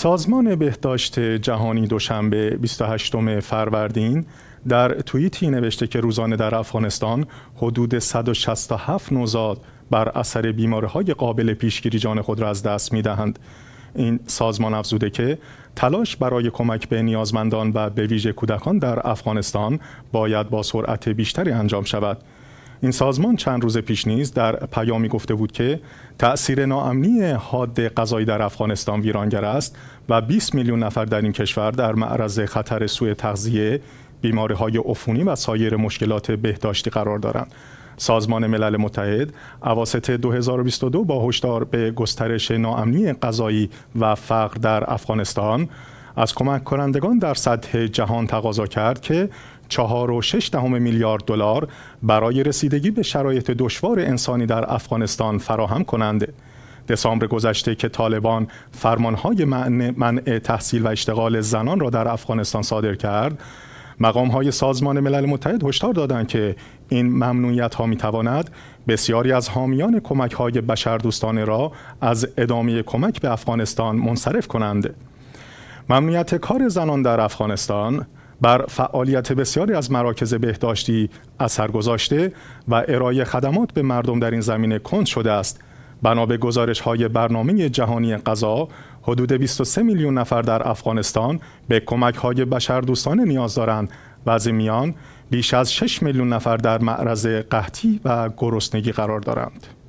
سازمان بهداشت جهانی دوشنبه 28 فروردین در توییتی نوشته که روزانه در افغانستان حدود 167 نوزاد بر اثر های قابل پیشگیری جان خود را از دست دهند. این سازمان افزوده که تلاش برای کمک به نیازمندان و به ویژه کودکان در افغانستان باید با سرعت بیشتری انجام شود. این سازمان چند روز پیش نیز در پیامی گفته بود که تأثیر ناامنی حاد غذایی در افغانستان ویرانگر است و 20 میلیون نفر در این کشور در معرض خطر سوء تغذیه بیماری های عفونی و سایر مشکلات بهداشتی قرار دارند. سازمان ملل متحد اواسط 2022 با هشدار به گسترش ناامنی غذایی و فقر در افغانستان از کمک کنندگان در سطح جهان تقاضا کرد که چهار و شش دهم میلیارد دلار برای رسیدگی به شرایط دشوار انسانی در افغانستان فراهم کنند. دسامبر گذشته که طالبان فرمانهای منع تحصیل و اشتغال زنان را در افغانستان صادر کرد، مقام های سازمان ملل متحد هشدار دادند که این ممنوعیت ها می بسیاری از حامیان کمک های بشردوستانه را از ادامه کمک به افغانستان منصرف کنند. ممنوعیت کار زنان در افغانستان بر فعالیت بسیاری از مراکز بهداشتی اثر گذاشته و ارائه خدمات به مردم در این زمینه کند شده است بنا به گزارش های برنامه جهانی غذا حدود 23 میلیون نفر در افغانستان به کمک های بشردوستانه نیاز دارند و از میان بیش از 6 میلیون نفر در معرض قحطی و گرسنگی قرار دارند.